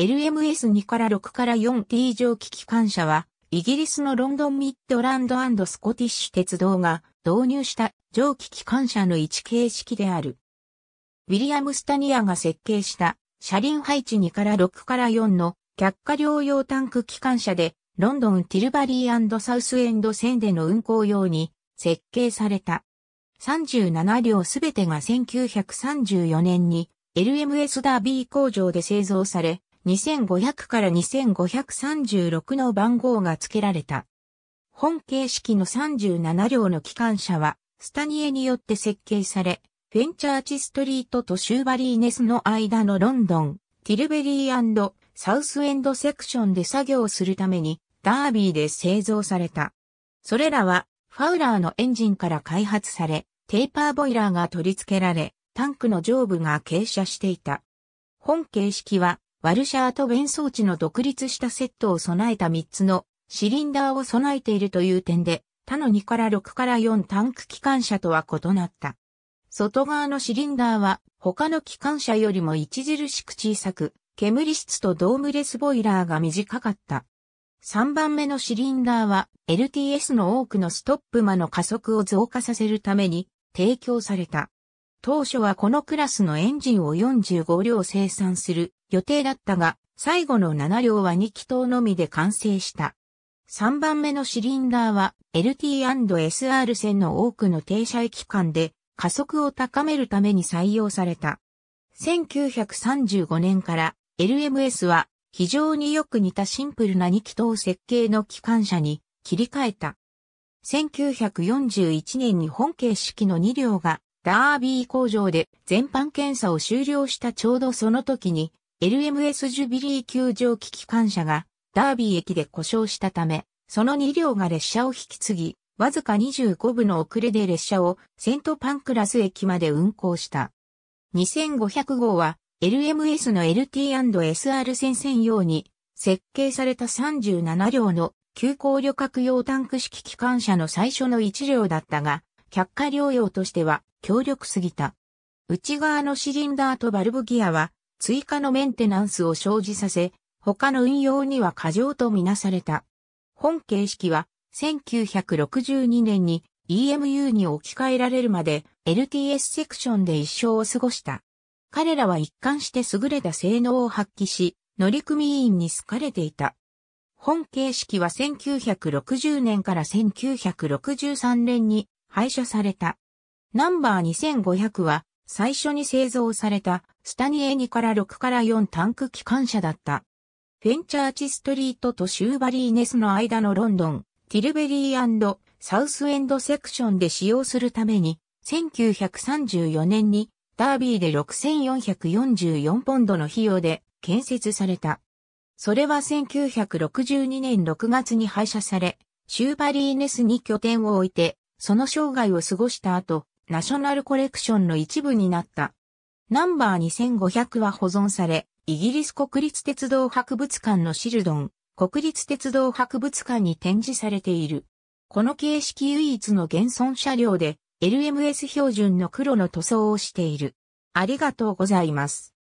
LMS2 から6から 4T 蒸気機関車は、イギリスのロンドンミッドランドスコティッシュ鉄道が導入した蒸気機関車の位置形式である。ウィリアム・スタニアが設計した車輪配置2から6から4の脚下両用タンク機関車でロンドン・ティルバリーサウスエンド線での運行用に設計された。37両すべてが1934年に LMS ダービー工場で製造され、2500から2536の番号が付けられた。本形式の37両の機関車は、スタニエによって設計され、フェンチャーチストリートとシューバリーネスの間のロンドン、ティルベリーサウスエンドセクションで作業するために、ダービーで製造された。それらは、ファウラーのエンジンから開発され、テーパーボイラーが取り付けられ、タンクの上部が傾斜していた。本形式は、ワルシャーと弁装置の独立したセットを備えた3つのシリンダーを備えているという点で、他の2から6から4タンク機関車とは異なった。外側のシリンダーは他の機関車よりも著しく小さく、煙室とドームレスボイラーが短かった。3番目のシリンダーは LTS の多くのストップ間の加速を増加させるために提供された。当初はこのクラスのエンジンを45両生産する予定だったが、最後の7両は2気筒のみで完成した。3番目のシリンダーは LT&SR 線の多くの停車駅間で加速を高めるために採用された。1935年から LMS は非常によく似たシンプルな2気筒設計の機関車に切り替えた。1941年に本形式の2両がダービー工場で全般検査を終了したちょうどその時に LMS ジュビリー球場機機関車がダービー駅で故障したため、その2両が列車を引き継ぎ、わずか25部の遅れで列車をセントパンクラス駅まで運行した。2500号は LMS の LT&SR 戦線用に設計された37両の急行旅客用タンク式機関車の最初の1両だったが、却下療養としては強力すぎた。内側のシリンダーとバルブギアは追加のメンテナンスを生じさせ、他の運用には過剰とみなされた。本形式は1962年に EMU に置き換えられるまで LTS セクションで一生を過ごした。彼らは一貫して優れた性能を発揮し、乗組員に好かれていた。本形式は1960年から1963年に廃車された。ナンバー2500は最初に製造されたスタニエ2から6から4タンク機関車だった。フェンチャーチストリートとシューバリーネスの間のロンドン、ティルベリーサウスエンドセクションで使用するために、1934年にダービーで6444ポンドの費用で建設された。それは1962年6月に廃車され、シューバリーネスに拠点を置いてその生涯を過ごした後、ナショナルコレクションの一部になった。ナンバー2500は保存され、イギリス国立鉄道博物館のシルドン、国立鉄道博物館に展示されている。この形式唯一の現存車両で、LMS 標準の黒の塗装をしている。ありがとうございます。